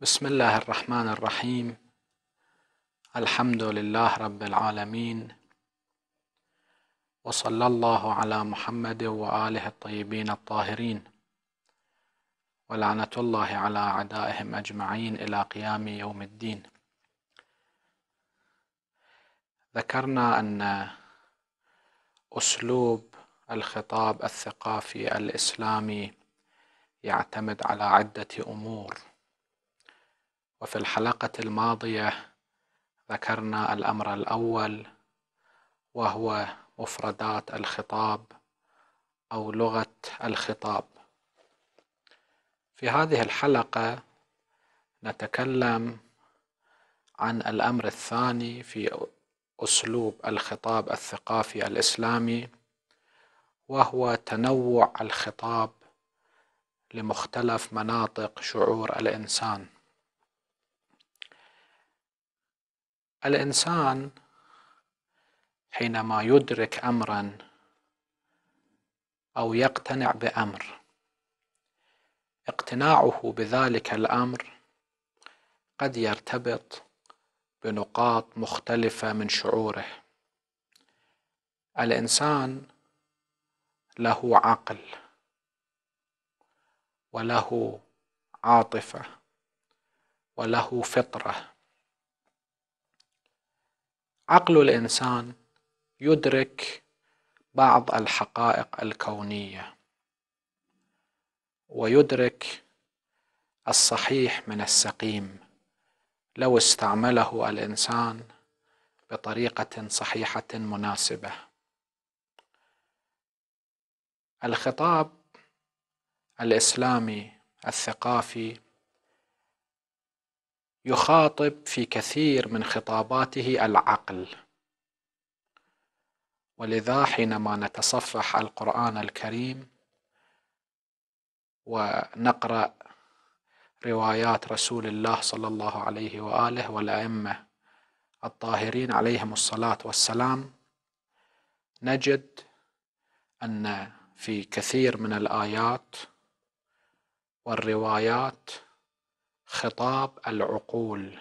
بسم الله الرحمن الرحيم الحمد لله رب العالمين وصلى الله على محمد واله الطيبين الطاهرين ولعنه الله على اعدائهم اجمعين الى قيام يوم الدين ذكرنا ان اسلوب الخطاب الثقافي الاسلامي يعتمد على عده امور وفي الحلقة الماضية ذكرنا الأمر الأول وهو مفردات الخطاب أو لغة الخطاب في هذه الحلقة نتكلم عن الأمر الثاني في أسلوب الخطاب الثقافي الإسلامي وهو تنوع الخطاب لمختلف مناطق شعور الإنسان الانسان حينما يدرك امرا او يقتنع بامر اقتناعه بذلك الامر قد يرتبط بنقاط مختلفه من شعوره الانسان له عقل وله عاطفه وله فطره عقل الانسان يدرك بعض الحقائق الكونيه ويدرك الصحيح من السقيم لو استعمله الانسان بطريقه صحيحه مناسبه الخطاب الاسلامي الثقافي يخاطب في كثير من خطاباته العقل ولذا حينما نتصفح القرآن الكريم ونقرأ روايات رسول الله صلى الله عليه وآله والأئمة الطاهرين عليهم الصلاة والسلام نجد أن في كثير من الآيات والروايات خطاب العقول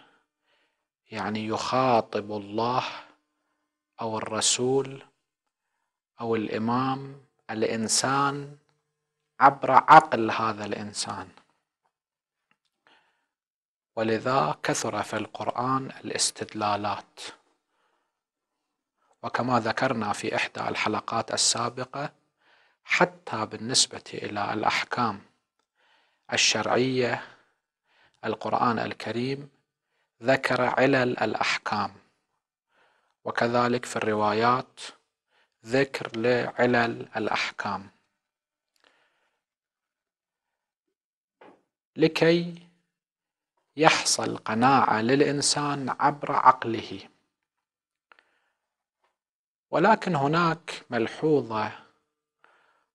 يعني يخاطب الله او الرسول او الامام الانسان عبر عقل هذا الانسان ولذا كثر في القران الاستدلالات وكما ذكرنا في احدى الحلقات السابقه حتى بالنسبه الى الاحكام الشرعيه القرآن الكريم ذكر علل الأحكام وكذلك في الروايات ذكر لعلل الأحكام لكي يحصل قناعة للإنسان عبر عقله ولكن هناك ملحوظة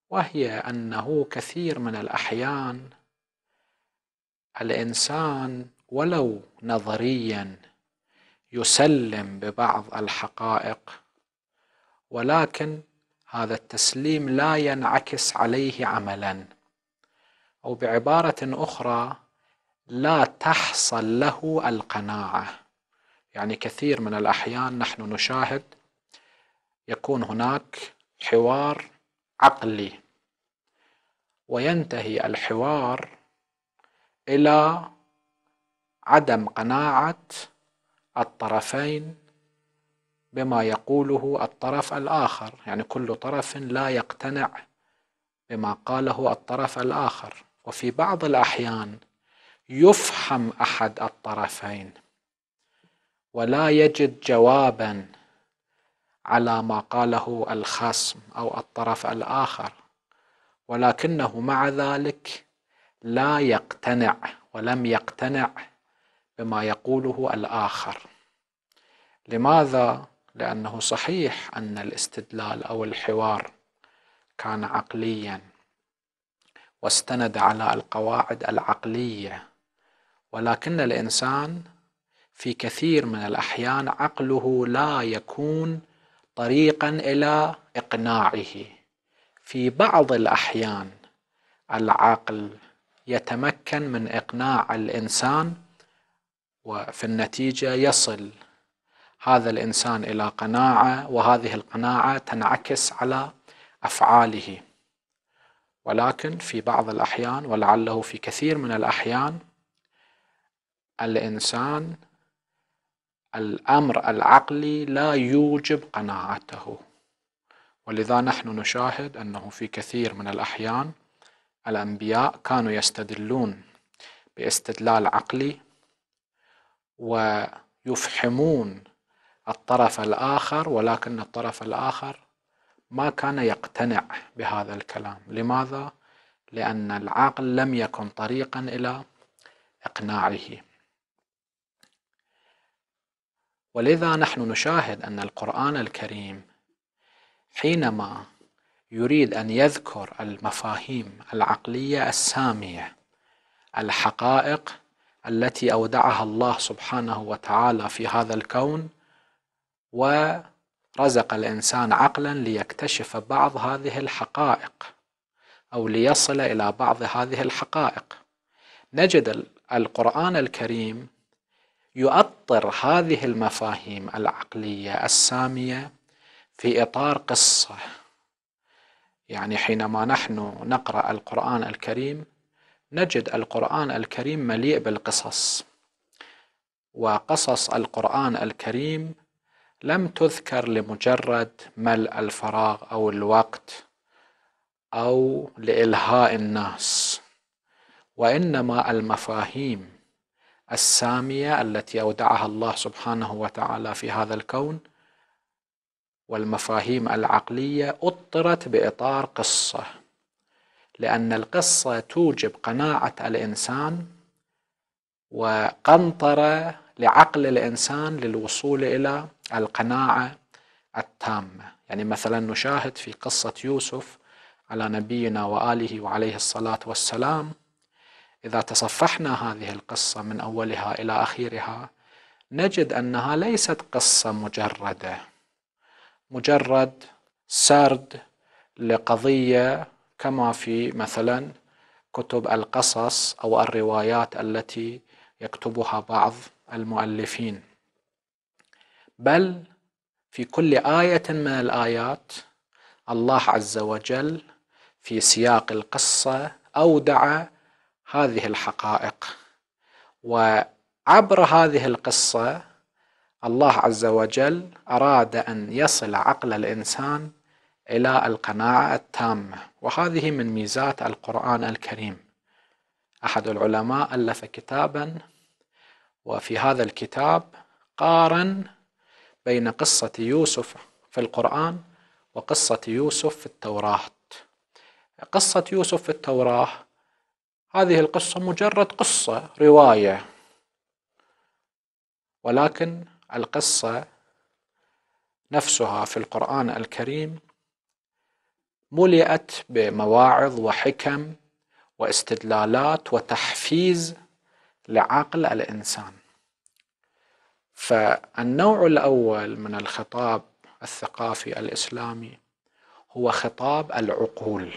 وهي أنه كثير من الأحيان الانسان ولو نظريا يسلم ببعض الحقائق ولكن هذا التسليم لا ينعكس عليه عملا او بعباره اخرى لا تحصل له القناعه يعني كثير من الاحيان نحن نشاهد يكون هناك حوار عقلي وينتهي الحوار إلى عدم قناعة الطرفين بما يقوله الطرف الآخر يعني كل طرف لا يقتنع بما قاله الطرف الآخر وفي بعض الأحيان يفحم أحد الطرفين ولا يجد جوابا على ما قاله الخصم أو الطرف الآخر ولكنه مع ذلك لا يقتنع ولم يقتنع بما يقوله الاخر لماذا لانه صحيح ان الاستدلال او الحوار كان عقليا واستند على القواعد العقليه ولكن الانسان في كثير من الاحيان عقله لا يكون طريقا الى اقناعه في بعض الاحيان العقل يتمكن من إقناع الإنسان وفي النتيجة يصل هذا الإنسان إلى قناعة وهذه القناعة تنعكس على أفعاله ولكن في بعض الأحيان ولعله في كثير من الأحيان الإنسان الأمر العقلي لا يوجب قناعته ولذا نحن نشاهد أنه في كثير من الأحيان الأنبياء كانوا يستدلون باستدلال عقلي ويفحمون الطرف الآخر ولكن الطرف الآخر ما كان يقتنع بهذا الكلام لماذا؟ لأن العقل لم يكن طريقا إلى إقناعه ولذا نحن نشاهد أن القرآن الكريم حينما يريد أن يذكر المفاهيم العقلية السامية الحقائق التي أودعها الله سبحانه وتعالى في هذا الكون ورزق الإنسان عقلا ليكتشف بعض هذه الحقائق أو ليصل إلى بعض هذه الحقائق نجد القرآن الكريم يؤطر هذه المفاهيم العقلية السامية في إطار قصة يعني حينما نحن نقرأ القرآن الكريم نجد القرآن الكريم مليء بالقصص وقصص القرآن الكريم لم تذكر لمجرد ملء الفراغ أو الوقت أو لإلهاء الناس وإنما المفاهيم السامية التي أودعها الله سبحانه وتعالى في هذا الكون والمفاهيم العقلية أطرت بإطار قصة لأن القصة توجب قناعة الإنسان وقنطرة لعقل الإنسان للوصول إلى القناعة التامة يعني مثلا نشاهد في قصة يوسف على نبينا وآله وعليه الصلاة والسلام إذا تصفحنا هذه القصة من أولها إلى أخيرها نجد أنها ليست قصة مجردة مجرد سرد لقضية كما في مثلا كتب القصص أو الروايات التي يكتبها بعض المؤلفين بل في كل آية من الآيات الله عز وجل في سياق القصة أودع هذه الحقائق وعبر هذه القصة الله عز وجل أراد أن يصل عقل الإنسان إلى القناعة التامة وهذه من ميزات القرآن الكريم أحد العلماء ألف كتابا وفي هذا الكتاب قارن بين قصة يوسف في القرآن وقصة يوسف في التوراة قصة يوسف في التوراة هذه القصة مجرد قصة رواية ولكن القصة نفسها في القرآن الكريم ملئت بمواعظ وحكم واستدلالات وتحفيز لعقل الإنسان فالنوع الأول من الخطاب الثقافي الإسلامي هو خطاب العقول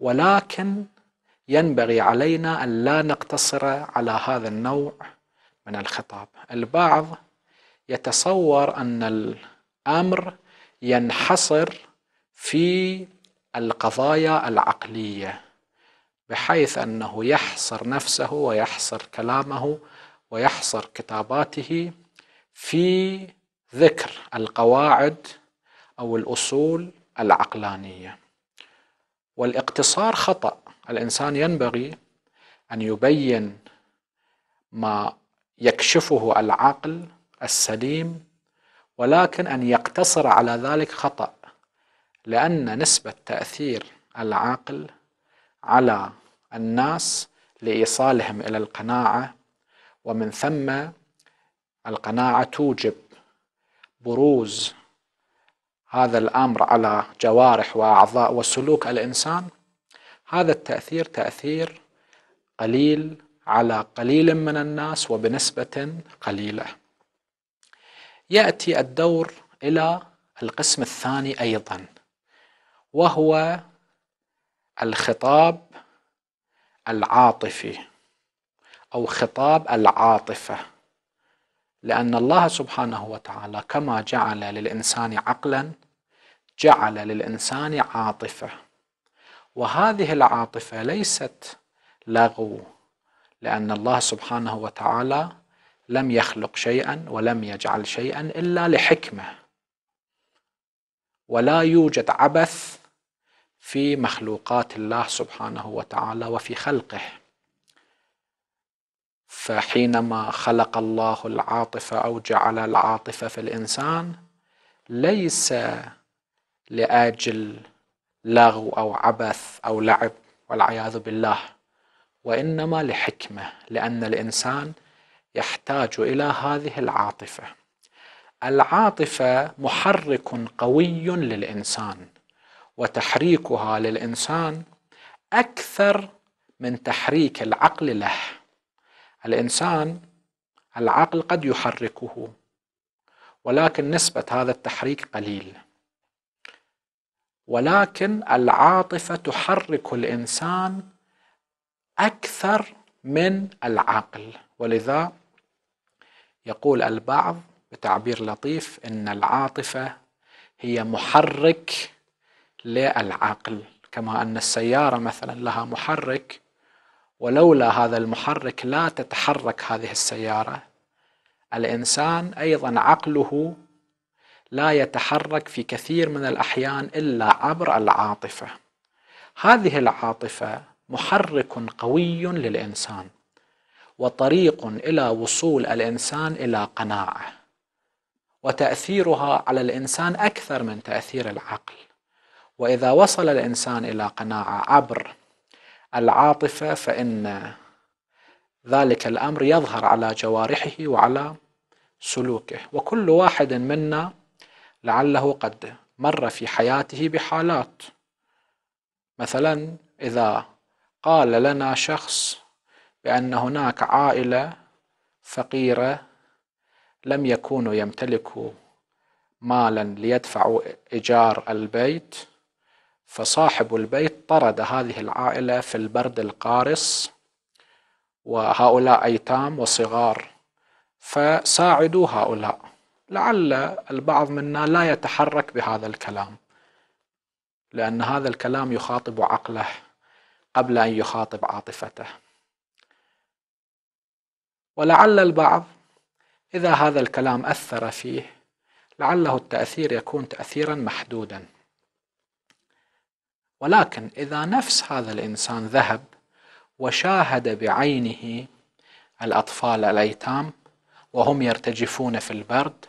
ولكن ينبغي علينا أن لا نقتصر على هذا النوع من الخطاب البعض يتصور أن الأمر ينحصر في القضايا العقلية بحيث أنه يحصر نفسه ويحصر كلامه ويحصر كتاباته في ذكر القواعد أو الأصول العقلانية والاقتصار خطأ الإنسان ينبغي أن يبين ما يكشفه العقل السليم ولكن أن يقتصر على ذلك خطأ لأن نسبة تأثير العاقل على الناس لإيصالهم إلى القناعة ومن ثم القناعة توجب بروز هذا الأمر على جوارح وأعضاء وسلوك الإنسان هذا التأثير تأثير قليل على قليل من الناس وبنسبة قليلة يأتي الدور إلى القسم الثاني أيضا وهو الخطاب العاطفي أو خطاب العاطفة لأن الله سبحانه وتعالى كما جعل للإنسان عقلا جعل للإنسان عاطفة وهذه العاطفة ليست لغو لأن الله سبحانه وتعالى لم يخلق شيئا ولم يجعل شيئا الا لحكمه ولا يوجد عبث في مخلوقات الله سبحانه وتعالى وفي خلقه فحينما خلق الله العاطفه او جعل العاطفه في الانسان ليس لاجل لغو او عبث او لعب والعياذ بالله وانما لحكمه لان الانسان يحتاج الى هذه العاطفه العاطفه محرك قوي للانسان وتحريكها للانسان اكثر من تحريك العقل له الانسان العقل قد يحركه ولكن نسبه هذا التحريك قليل ولكن العاطفه تحرك الانسان اكثر من العقل ولذا يقول البعض بتعبير لطيف ان العاطفه هي محرك للعقل كما ان السياره مثلا لها محرك ولولا هذا المحرك لا تتحرك هذه السياره الانسان ايضا عقله لا يتحرك في كثير من الاحيان الا عبر العاطفه هذه العاطفه محرك قوي للانسان وطريق الى وصول الانسان الى قناعه وتاثيرها على الانسان اكثر من تاثير العقل واذا وصل الانسان الى قناعه عبر العاطفه فان ذلك الامر يظهر على جوارحه وعلى سلوكه وكل واحد منا لعله قد مر في حياته بحالات مثلا اذا قال لنا شخص بأن هناك عائلة فقيرة لم يكونوا يمتلكوا مالا ليدفعوا إيجار البيت فصاحب البيت طرد هذه العائلة في البرد القارص وهؤلاء أيتام وصغار فساعدوا هؤلاء لعل البعض منا لا يتحرك بهذا الكلام لأن هذا الكلام يخاطب عقله قبل أن يخاطب عاطفته ولعل البعض إذا هذا الكلام أثر فيه لعله التأثير يكون تأثيرا محدودا ولكن إذا نفس هذا الإنسان ذهب وشاهد بعينه الأطفال الأيتام وهم يرتجفون في البرد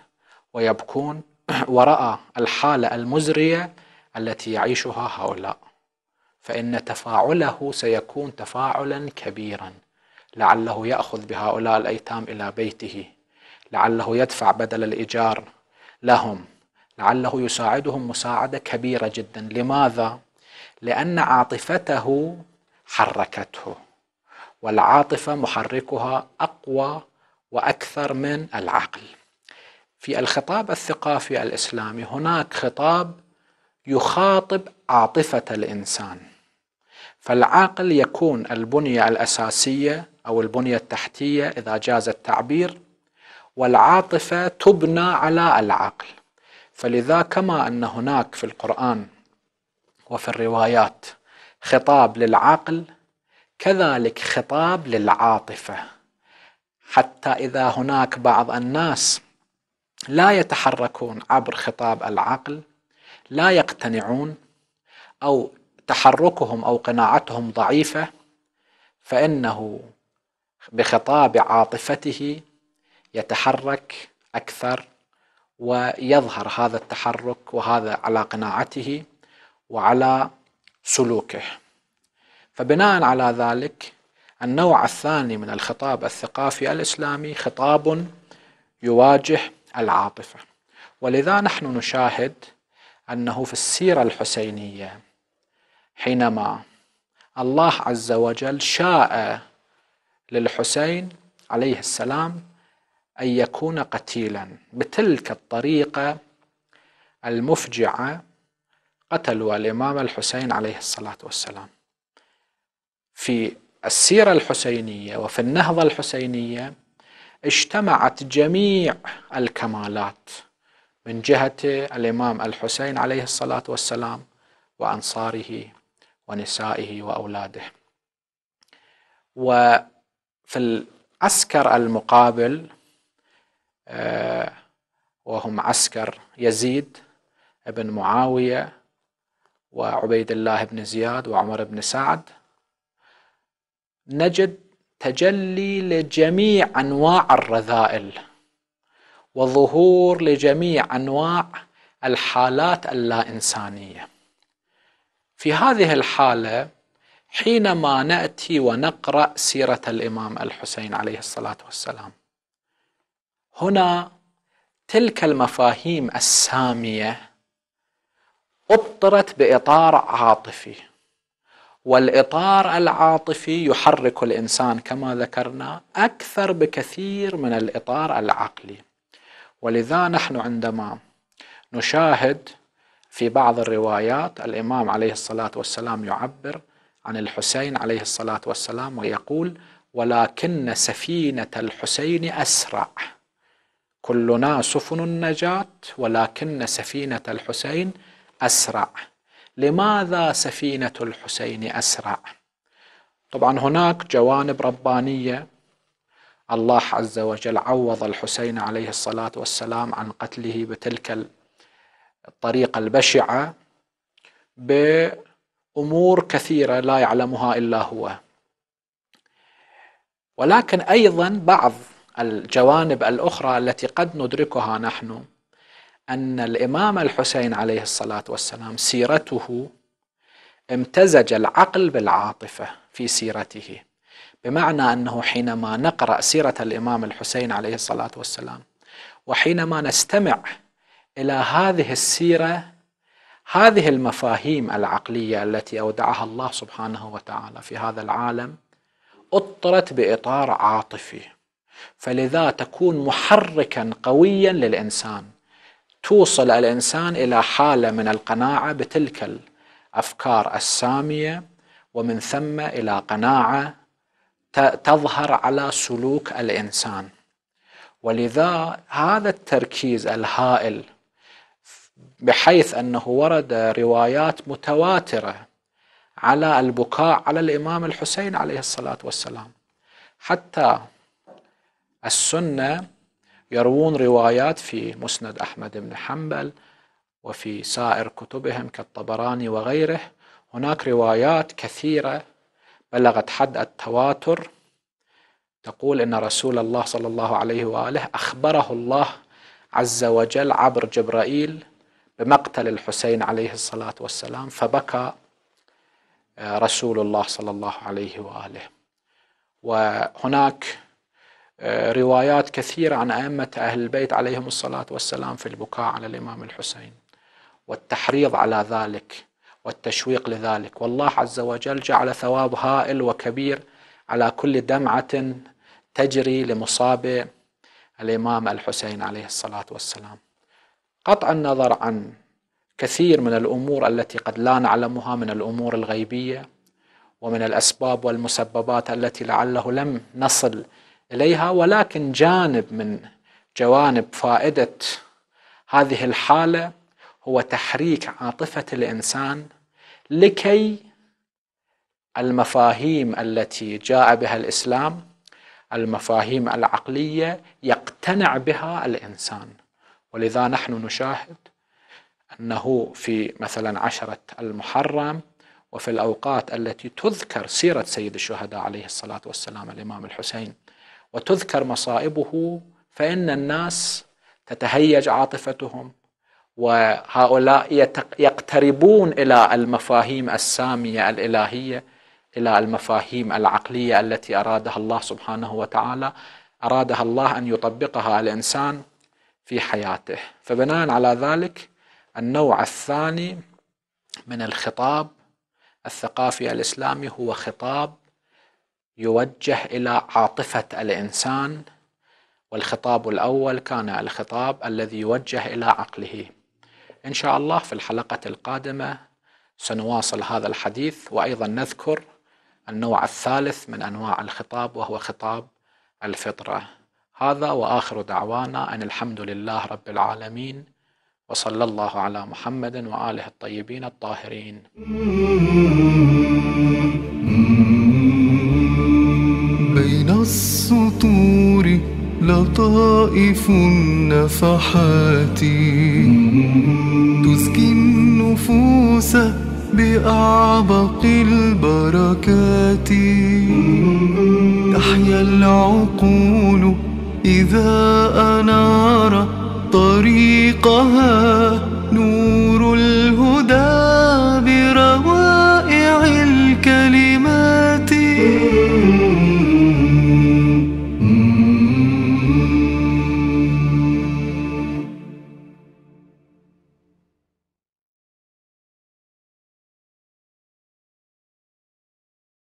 ويبكون ورأى الحالة المزرية التي يعيشها هؤلاء فإن تفاعله سيكون تفاعلا كبيرا لعله ياخذ بهؤلاء الايتام الى بيته لعله يدفع بدل الايجار لهم لعله يساعدهم مساعده كبيره جدا لماذا لان عاطفته حركته والعاطفه محركها اقوى واكثر من العقل في الخطاب الثقافي الاسلامي هناك خطاب يخاطب عاطفه الانسان فالعقل يكون البنيه الاساسيه أو البنية التحتية إذا جاز التعبير والعاطفة تبنى على العقل فلذا كما أن هناك في القرآن وفي الروايات خطاب للعقل كذلك خطاب للعاطفة حتى إذا هناك بعض الناس لا يتحركون عبر خطاب العقل لا يقتنعون أو تحركهم أو قناعتهم ضعيفة فإنه بخطاب عاطفته يتحرك اكثر ويظهر هذا التحرك وهذا على قناعته وعلى سلوكه فبناء على ذلك النوع الثاني من الخطاب الثقافي الاسلامي خطاب يواجه العاطفه ولذا نحن نشاهد انه في السيره الحسينيه حينما الله عز وجل شاء للحسين عليه السلام ان يكون قتيلا بتلك الطريقه المفجعه قتلوا الامام الحسين عليه الصلاه والسلام في السيره الحسينيه وفي النهضه الحسينيه اجتمعت جميع الكمالات من جهه الامام الحسين عليه الصلاه والسلام وانصاره ونسائه واولاده و في العسكر المقابل آه، وهم عسكر يزيد بن معاوية وعبيد الله بن زياد وعمر بن سعد نجد تجلي لجميع أنواع الرذائل وظهور لجميع أنواع الحالات اللا إنسانية في هذه الحالة حينما ناتي ونقرا سيره الامام الحسين عليه الصلاه والسلام هنا تلك المفاهيم الساميه اطرت باطار عاطفي والاطار العاطفي يحرك الانسان كما ذكرنا اكثر بكثير من الاطار العقلي ولذا نحن عندما نشاهد في بعض الروايات الامام عليه الصلاه والسلام يعبر عن الحسين عليه الصلاة والسلام ويقول ولكن سفينة الحسين أسرع كلنا سفن النجاة ولكن سفينة الحسين أسرع لماذا سفينة الحسين أسرع طبعا هناك جوانب ربانية الله عز وجل عوض الحسين عليه الصلاة والسلام عن قتله بتلك الطريقة البشعة ب امور كثيره لا يعلمها الا هو ولكن ايضا بعض الجوانب الاخرى التي قد ندركها نحن ان الامام الحسين عليه الصلاه والسلام سيرته امتزج العقل بالعاطفه في سيرته بمعنى انه حينما نقرا سيره الامام الحسين عليه الصلاه والسلام وحينما نستمع الى هذه السيره هذه المفاهيم العقليه التي اودعها الله سبحانه وتعالى في هذا العالم اطرت باطار عاطفي فلذا تكون محركا قويا للانسان توصل الانسان الى حاله من القناعه بتلك الافكار الساميه ومن ثم الى قناعه تظهر على سلوك الانسان ولذا هذا التركيز الهائل بحيث أنه ورد روايات متواترة على البكاء على الإمام الحسين عليه الصلاة والسلام حتى السنة يروون روايات في مسند أحمد بن حنبل وفي سائر كتبهم كالطبراني وغيره هناك روايات كثيرة بلغت حد التواتر تقول إن رسول الله صلى الله عليه وآله أخبره الله عز وجل عبر جبرائيل بمقتل الحسين عليه الصلاة والسلام فبكى آه، رسول الله صلى الله عليه وآله وهناك آه، روايات كثيرة عن أئمة أهل البيت عليهم الصلاة والسلام في البكاء على الإمام الحسين والتحريض على ذلك والتشويق لذلك والله عز وجل جعل ثواب هائل وكبير على كل دمعة تجري لمصاب الإمام الحسين عليه الصلاة والسلام قطع النظر عن كثير من الامور التي قد لا نعلمها من الامور الغيبيه ومن الاسباب والمسببات التي لعله لم نصل اليها ولكن جانب من جوانب فائده هذه الحاله هو تحريك عاطفه الانسان لكي المفاهيم التي جاء بها الاسلام المفاهيم العقليه يقتنع بها الانسان ولذا نحن نشاهد أنه في مثلا عشرة المحرم وفي الأوقات التي تذكر سيرة سيد الشهداء عليه الصلاة والسلام الإمام الحسين وتذكر مصائبه فإن الناس تتهيج عاطفتهم وهؤلاء يقتربون إلى المفاهيم السامية الإلهية إلى المفاهيم العقلية التي أرادها الله سبحانه وتعالى أرادها الله أن يطبقها الإنسان في حياته فبناء على ذلك النوع الثاني من الخطاب الثقافي الاسلامي هو خطاب يوجه الى عاطفه الانسان والخطاب الاول كان الخطاب الذي يوجه الى عقله ان شاء الله في الحلقه القادمه سنواصل هذا الحديث وايضا نذكر النوع الثالث من انواع الخطاب وهو خطاب الفطره هذا واخر دعوانا ان الحمد لله رب العالمين وصلى الله على محمد واله الطيبين الطاهرين. بين السطور لطائف النفحات تزكي النفوس بأعبق البركات تحيا العقول إذا أنار طريقها نور الهدى